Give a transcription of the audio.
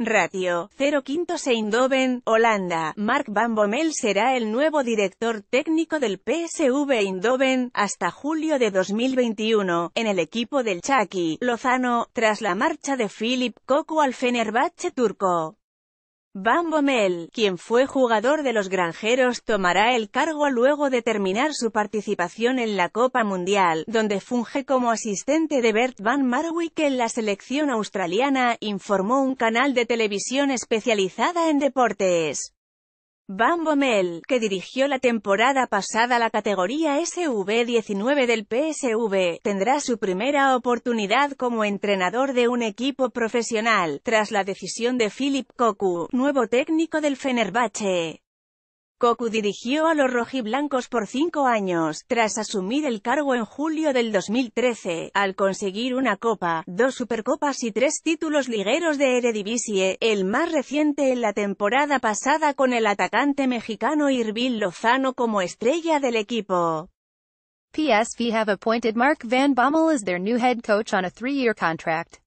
Ratio 0 quintos Eindhoven, Holanda. Mark Van Bommel será el nuevo director técnico del PSV Eindhoven, hasta julio de 2021, en el equipo del Chucky, Lozano, tras la marcha de Philip Koku al Fenerbahce turco. Van Bommel, quien fue jugador de los granjeros, tomará el cargo luego de terminar su participación en la Copa Mundial, donde funge como asistente de Bert Van Marwijk en la selección australiana, informó un canal de televisión especializada en deportes. Mel, que dirigió la temporada pasada la categoría SV19 del PSV, tendrá su primera oportunidad como entrenador de un equipo profesional, tras la decisión de Philip Koku, nuevo técnico del Fenerbahce. Koku dirigió a los rojiblancos por cinco años, tras asumir el cargo en julio del 2013, al conseguir una copa, dos supercopas y tres títulos ligueros de Eredivisie, el más reciente en la temporada pasada con el atacante mexicano Irvin Lozano como estrella del equipo. PSV have appointed Mark Van Bommel as their new head coach on a three-year contract.